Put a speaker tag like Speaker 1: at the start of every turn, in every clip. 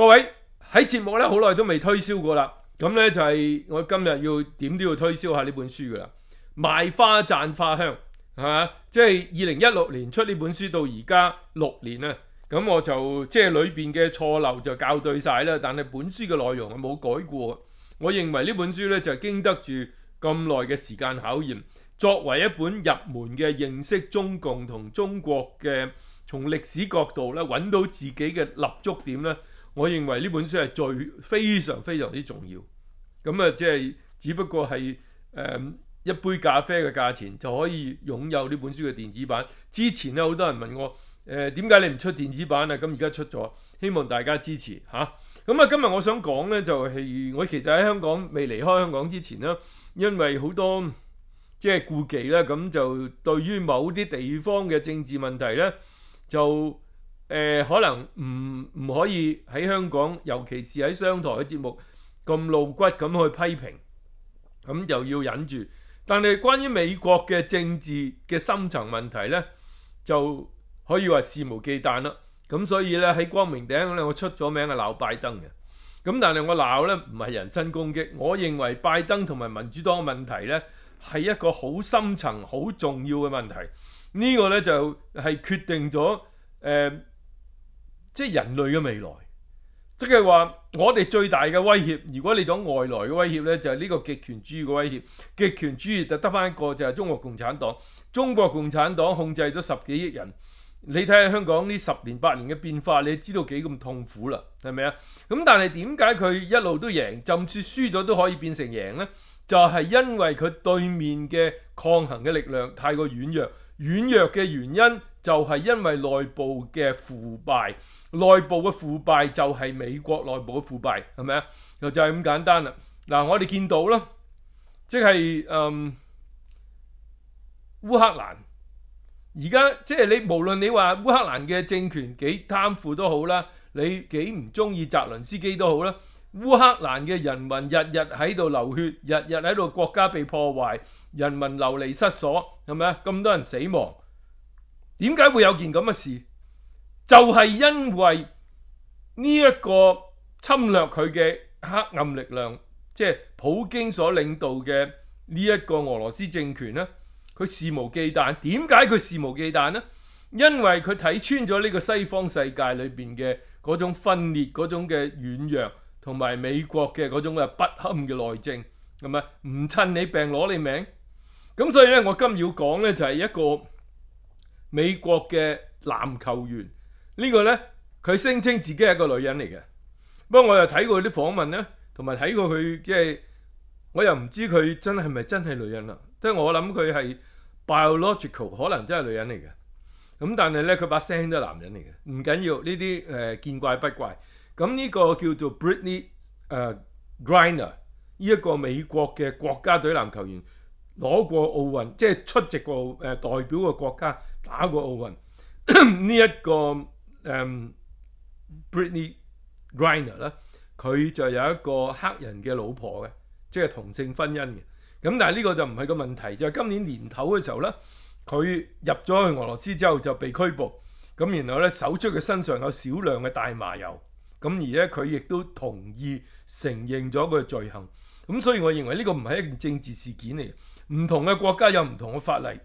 Speaker 1: 各位喺节目咧好耐都未推销过啦，咁呢就系我今日要点都要推销下呢本书噶啦。卖花赞花香，系嘛？即系二零一六年出呢本书到而家六年啦，咁我就即系里边嘅错漏就校对晒啦。但系本书嘅内容我冇改过，我认为呢本书呢就系经得住咁耐嘅时间考验。作为一本入门嘅认识中共同中国嘅，从历史角度呢揾到自己嘅立足点呢我認為呢本書係最非常非常之重要，咁啊，即係只不過係誒一杯咖啡嘅價錢就可以擁有呢本書嘅電子版。之前咧，好多人問我誒點解你唔出電子版啊？咁而家出咗，希望大家支持嚇。咁啊，今日我想講咧，就係我其實喺香港未離開香港之前咧，因為好多即係顧忌咧，咁就對於某啲地方嘅政治問題咧就。誒可能唔唔可以喺香港，尤其是喺商台嘅節目咁露骨咁去批評，咁又要忍住。但係關於美國嘅政治嘅深層問題呢，就可以話肆無忌憚啦。咁所以呢，喺光明頂呢，我出咗名係鬧拜登嘅。咁但係我鬧呢，唔係人身攻擊，我認為拜登同埋民主黨問題呢，係一個好深層、好重要嘅問題。呢個呢，就係決定咗誒。即係人類嘅未來，即係話我哋最大嘅威脅。如果你講外來嘅威脅呢，就係呢個極權主義嘅威脅。極權主義就得翻一個就係中國共產黨。中國共產黨控制咗十幾億人。你睇下香港呢十年八年嘅變化，你知道幾咁痛苦啦，係咪啊？咁但係點解佢一路都贏，就算輸咗都可以變成贏呢？就係因為佢對面嘅抗衡嘅力量太過軟弱。軟弱嘅原因就係因為內部嘅腐敗，內部嘅腐敗就係美國內部嘅腐敗，係咪啊？就係咁簡單啦。嗱，我哋見到啦，即係嗯，烏克蘭而家即係你無論你話烏克蘭嘅政權幾貪腐都好啦，你幾唔中意澤倫斯基都好啦。乌克兰嘅人民日日喺度流血，日日喺度国家被破坏，人民流离失所，系咪啊？咁多人死亡，点解会有件咁嘅事？就系因为呢一个侵略佢嘅黑暗力量，即系普京所领导嘅呢一个俄罗斯政权呢佢肆无忌惮，点解佢肆无忌惮呢？因为佢睇穿咗呢个西方世界里边嘅嗰种分裂、嗰种嘅软弱。同埋美国嘅嗰种嘅不堪嘅内政，咁咪唔趁你病攞你命？咁所以咧，我今要讲咧就系一个美国嘅篮球员呢个咧，佢声称自己系个女人嚟嘅。不过我又睇过啲访问咧，同埋睇过佢即系我又唔知佢真系咪真系女人啦。即系我谂佢系 biological 可能真系女人嚟嘅。咁但系咧，佢把声都系男人嚟嘅，唔紧要呢啲诶见怪不怪。咁呢個叫做 Britney 誒 Griner 呢一個美國嘅國家隊籃球員攞過奧運，即係出席過誒代表個國家打過奧運 呢一個誒 Britney Griner 咧，佢就有一個黑人嘅老婆嘅，即係同性婚姻嘅。咁但係呢個就唔係個問題，就係今年年頭嘅時候咧，佢入咗去俄羅斯之後就被拘捕，咁然後咧搜出佢身上有少量嘅大麻油。咁而咧，佢亦都同意承認咗嘅罪行。咁所以，我認為呢個唔係一件政治事件嚟。唔同嘅國家有唔同嘅法例。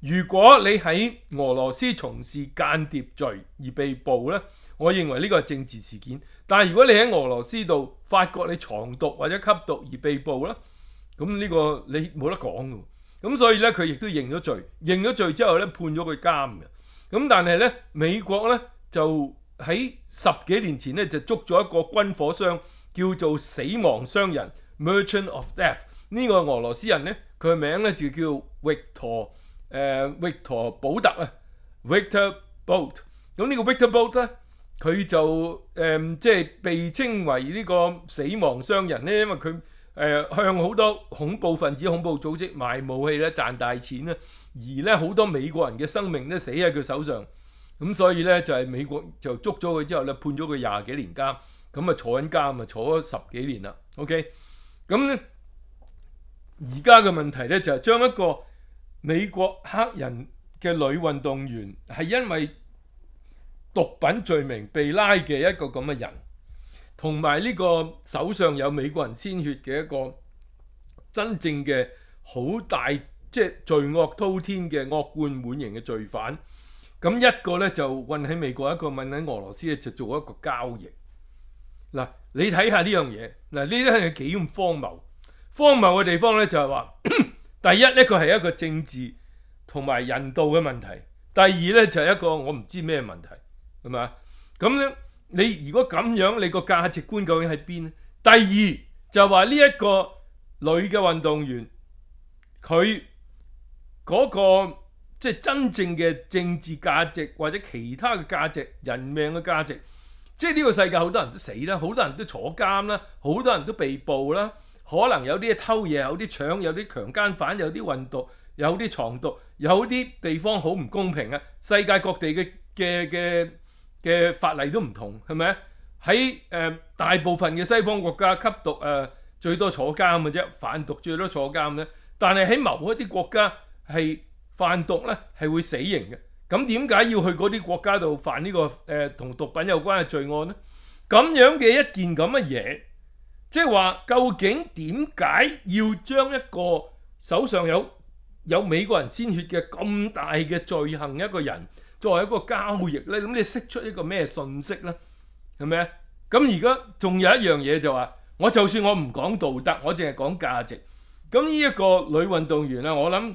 Speaker 1: 如果你喺俄羅斯從事間諜罪而被捕呢，我認為呢個係政治事件。但如果你喺俄羅斯度發覺你藏毒或者吸毒而被捕呢，咁呢個你冇得講嘅。咁所以呢，佢亦都認咗罪，認咗罪之後呢，判咗佢監嘅。咁但係呢，美國呢就。喺十幾年前咧，就捉咗一個軍火商叫做死亡商人 Merchant of Death。呢個俄羅斯人咧，佢名咧就叫維陀誒維陀保特啊，Victor b o a t 咁呢個 Victor b o a t 咧，佢就誒即係被稱為呢個死亡商人咧，因為佢誒向好多恐怖分子、恐怖組織賣武器咧，賺大錢呢，而咧好多美國人嘅生命呢，死喺佢手上。咁所以咧就系美国就捉咗佢之后咧判咗佢廿几年监，咁啊坐紧监啊坐咗十几年啦。OK，咁而家嘅问题咧就系将一个美国黑人嘅女运动员系因为毒品罪名被拉嘅一个咁嘅人，同埋呢个手上有美国人鲜血嘅一个真正嘅好大即系罪恶滔天嘅恶贯满盈嘅罪犯。咁一個咧就運喺美國，一個運喺俄羅斯咧就做一個交易。嗱，你睇下呢樣嘢，嗱呢啲係幾咁荒謬？荒謬嘅地方咧就係話，第一呢佢係一個政治同埋人道嘅問題；第二咧就係一個我唔知咩問題，係嘛？咁咧，你如果咁樣，你個價值觀究竟喺邊？第二就話呢一個女嘅運動員，佢嗰個。即係真正嘅政治價值，或者其他嘅價值，人命嘅價值。即係呢個世界好多人都死啦，好多人都坐監啦，好多人都被捕啦。可能有啲偷嘢，有啲搶，有啲強奸犯，有啲運毒，有啲藏毒，有啲地方好唔公平啊！世界各地嘅嘅嘅嘅法例都唔同，係咪？喺誒大部分嘅西方國家，吸毒誒最多坐監嘅啫，販毒最多坐監嘅。但係喺某一啲國家係。贩毒咧係會死刑嘅，咁點解要去嗰啲國家度犯呢個诶同毒品有關嘅罪案呢？咁樣嘅一件咁嘅嘢，即係話究竟點解要將一個手上有有美國人鮮血嘅咁大嘅罪行一個人作為一個交易咧？咁你釋出一個咩信息咧？係咪啊？咁而家仲有一樣嘢就話，我就算我唔講道德，我淨係講價值。咁呢一個女運動員啊，我諗。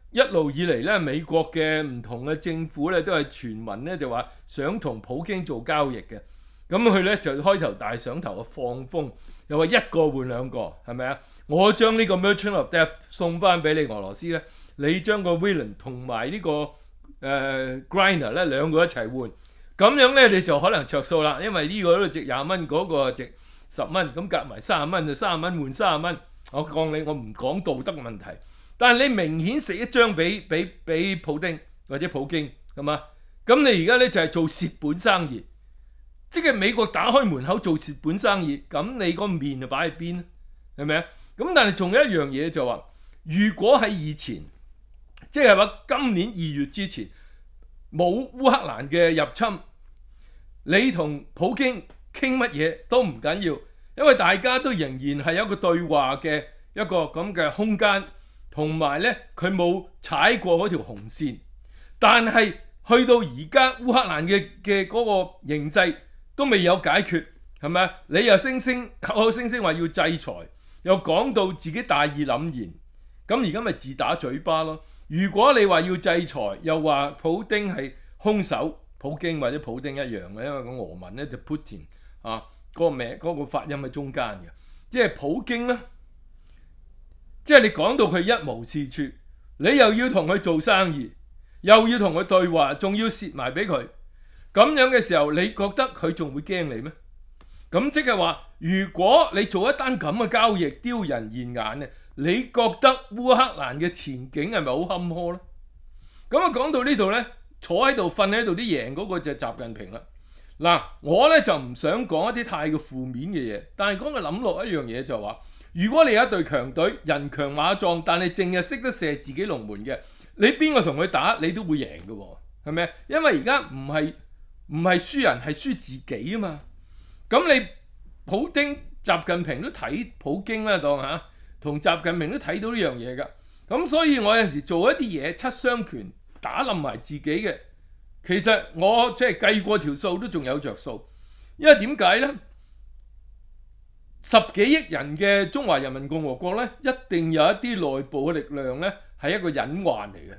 Speaker 1: 一路以嚟咧，美國嘅唔同嘅政府咧，都係傳聞咧就話想同普京做交易嘅，咁佢咧就開頭大上頭啊放風，又話一個換兩個，係咪啊？我將呢個 Merchant of Death 送翻俾你俄羅斯咧，你將個 Villan 同埋呢個誒 Griner 咧兩個一齊換，咁樣咧你就可能着數啦，因為呢個都值廿蚊，嗰個值十蚊，咁夾埋三十蚊就三十蚊換十蚊，我講你，我唔講道德問題。但係你明顯食一張俾俾俾普丁或者普京係嘛？咁你而家咧就係做蝕本生意，即係美國打開門口做蝕本生意，咁你個面就擺喺邊？係咪啊？咁但係仲有一樣嘢就話，如果喺以前，即係話今年二月之前冇烏克蘭嘅入侵，你同普京傾乜嘢都唔緊要，因為大家都仍然係有個對話嘅一個咁嘅空間。同埋咧，佢冇踩過嗰條紅線，但係去到而家烏克蘭嘅嘅嗰個形勢都未有解決，係咪你又星星口口星星話要制裁，又講到自己大意諗言，咁而家咪自打嘴巴咯。如果你話要制裁，又話普京係兇手，普京或者普京一樣嘅，因為個俄文咧就 Putin 啊，嗰個名嗰個發音係中間嘅，即係普京咧。即系你讲到佢一无是处，你又要同佢做生意，又要同佢对话，仲要蚀埋俾佢，咁样嘅时候，你觉得佢仲会惊你咩？咁即系话，如果你做一单咁嘅交易，丢人现眼咧，你觉得乌克兰嘅前景系咪好坎坷咧？咁啊，讲到呢度咧，坐喺度瞓喺度啲赢嗰个就习近平啦。嗱，我咧就唔想講一啲太嘅負面嘅嘢，但係講佢諗落一樣嘢就话，話，如果你有一隊強隊，人強馬壯，但系淨係識得射自己龍門嘅，你邊個同佢打，你都會贏嘅喎，係咪因為而家唔係唔系輸人，係輸自己啊嘛。咁你普京、習近平都睇普京啦，當吓，同習近平都睇到呢樣嘢㗎。咁所以我有阵時做一啲嘢，七傷拳打冧埋自己嘅。其實我即係計過條數都仲有着數，因為點解呢？十幾億人嘅中華人民共和國呢，一定有一啲內部嘅力量呢，係一個隱患嚟嘅。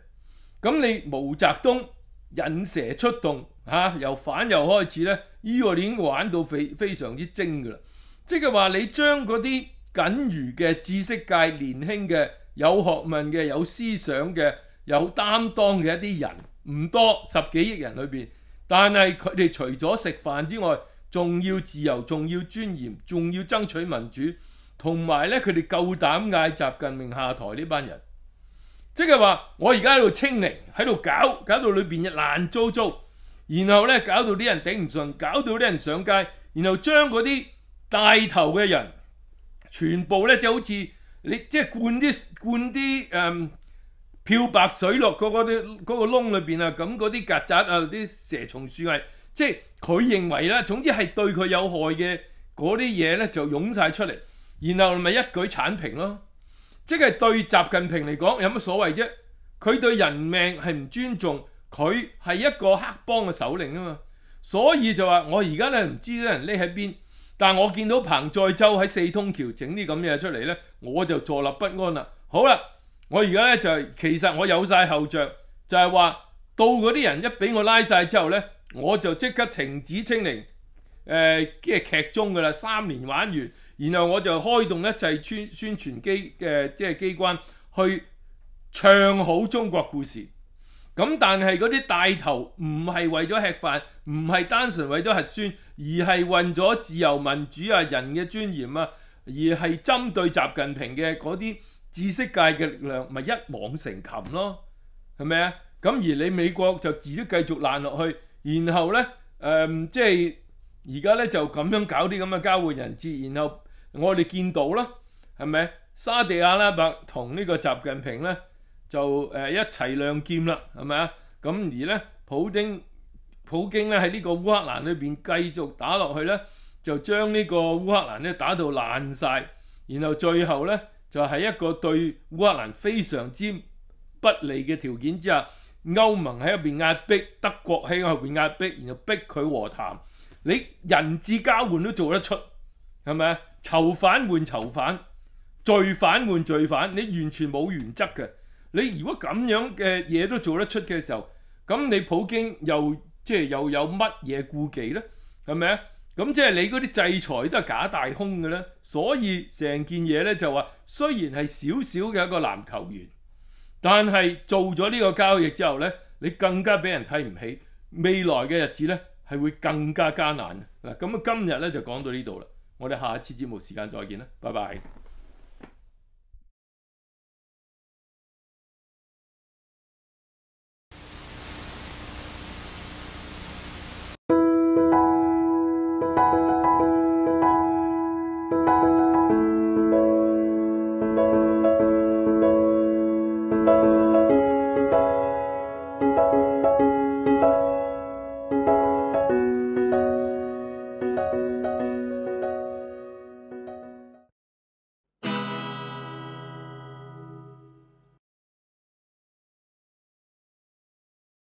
Speaker 1: 咁你毛澤東引蛇出洞嚇，由反右開始呢、依個已經玩到非非常之精噶啦。即係話你將嗰啲僅餘嘅知識界、年輕嘅有學問嘅、有思想嘅、有擔當嘅一啲人。唔多十幾億人裏邊，但係佢哋除咗食飯之外，仲要自由，仲要尊嚴，仲要爭取民主，同埋咧佢哋夠膽嗌習近平下台呢班人，即係話我而家喺度清零，喺度搞搞到裏邊爛糟糟，然後咧搞到啲人頂唔順，搞到啲人上街，然後將嗰啲帶頭嘅人全部咧就好似你即係灌啲灌啲誒。漂白水落嗰個啲嗰個窿裏邊啊，咁嗰啲曱甴啊、啲蛇蟲鼠蟻，即係佢認為啦，總之係對佢有害嘅嗰啲嘢咧，就湧晒出嚟，然後咪一舉剷平咯。即係對習近平嚟講有乜所謂啫？佢對人命係唔尊重，佢係一個黑幫嘅首領啊嘛。所以就話我而家咧唔知啲人匿喺邊，但我見到彭再洲喺四通橋整啲咁嘢出嚟咧，我就坐立不安啦。好啦。我而家咧就係，其實我有晒後着，就係話到嗰啲人一俾我拉晒之後咧，我就即刻停止清零，誒即係劇中噶啦，三年玩完，然後我就開動一切宣宣傳機嘅即係機關去唱好中國故事。咁但係嗰啲大頭唔係為咗吃飯，唔係單純為咗核酸，而係為咗自由民主啊、人嘅尊嚴啊，而係針對習近平嘅嗰啲。知識界嘅力量咪一網成擒咯，係咪啊？咁而你美國就自己繼續爛落去，然後咧誒，即係而家咧就咁樣搞啲咁嘅交換人質，然後我哋見到啦，係咪沙地阿拉伯同呢個習近平咧就誒一齊亮劍啦，係咪啊？咁而咧普京普京咧喺呢個烏克蘭裏邊繼續打落去咧，就將呢個烏克蘭咧打到爛晒，然後最後咧。就係一個對烏克蘭非常之不利嘅條件之下，歐盟喺入邊壓迫，德國喺我一邊壓迫，然後逼佢和談。你人質交換都做得出，係咪啊？囚犯換囚犯，罪犯換罪犯，你完全冇原則嘅。你如果咁樣嘅嘢都做得出嘅時候，咁你普京又即係又有乜嘢顧忌呢？係咪？咁即系你嗰啲制裁都系假大空嘅咧，所以成件嘢咧就话，虽然系少少嘅一个篮球员，但系做咗呢个交易之后咧，你更加俾人睇唔起，未来嘅日子咧系会更加艰难。嗱，咁啊今日咧就讲到呢度啦，我哋下一次节目时间再见啦，拜拜。